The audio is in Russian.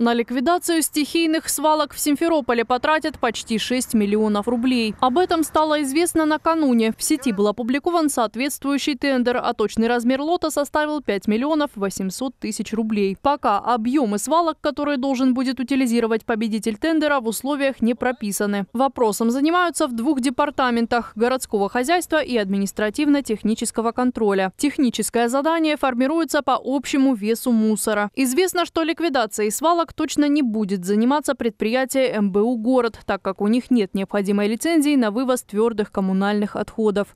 На ликвидацию стихийных свалок в Симферополе потратят почти 6 миллионов рублей. Об этом стало известно накануне. В сети был опубликован соответствующий тендер, а точный размер лота составил 5 миллионов 800 тысяч рублей. Пока объемы свалок, которые должен будет утилизировать победитель тендера, в условиях не прописаны. Вопросом занимаются в двух департаментах – городского хозяйства и административно-технического контроля. Техническое задание формируется по общему весу мусора. Известно, что ликвидацией свалок так точно не будет заниматься предприятие МБУ «Город», так как у них нет необходимой лицензии на вывоз твердых коммунальных отходов.